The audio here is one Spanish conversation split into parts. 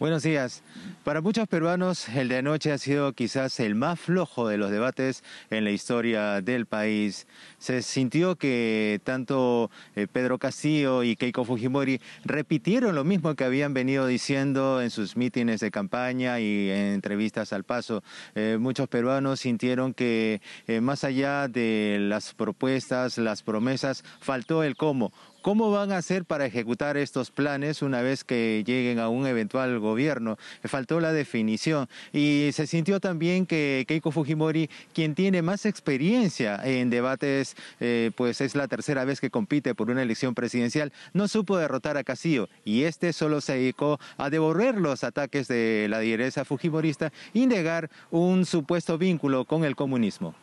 Buenos días. Para muchos peruanos, el de anoche ha sido quizás el más flojo de los debates en la historia del país. Se sintió que tanto eh, Pedro Castillo y Keiko Fujimori repitieron lo mismo que habían venido diciendo en sus mítines de campaña y en entrevistas al paso. Eh, muchos peruanos sintieron que eh, más allá de las propuestas, las promesas, faltó el cómo. ¿Cómo van a hacer para ejecutar estos planes una vez que lleguen a un eventual gobierno? gobierno. Faltó la definición. Y se sintió también que Keiko Fujimori, quien tiene más experiencia en debates, eh, pues es la tercera vez que compite por una elección presidencial, no supo derrotar a Casillo Y este solo se dedicó a devolver los ataques de la dirección fujimorista y negar un supuesto vínculo con el comunismo.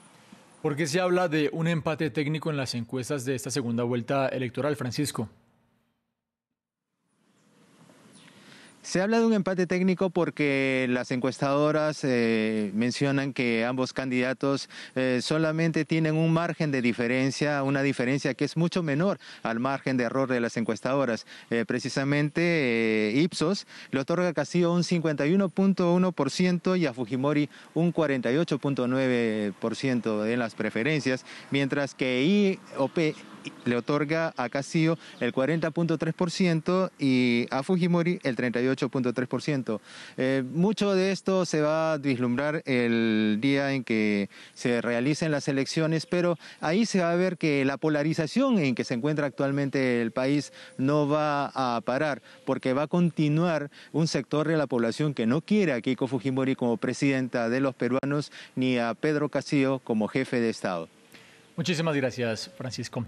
¿Por qué se habla de un empate técnico en las encuestas de esta segunda vuelta electoral, Francisco? Se habla de un empate técnico porque las encuestadoras eh, mencionan que ambos candidatos eh, solamente tienen un margen de diferencia, una diferencia que es mucho menor al margen de error de las encuestadoras. Eh, precisamente Ipsos le otorga a Castillo un 51.1% y a Fujimori un 48.9% en las preferencias, mientras que IOP le otorga a Casillo el 40.3% y a Fujimori el 38.3%. Eh, mucho de esto se va a vislumbrar el día en que se realicen las elecciones, pero ahí se va a ver que la polarización en que se encuentra actualmente el país no va a parar, porque va a continuar un sector de la población que no quiere a Keiko Fujimori como presidenta de los peruanos ni a Pedro Casillo como jefe de Estado. Muchísimas gracias, Francisco.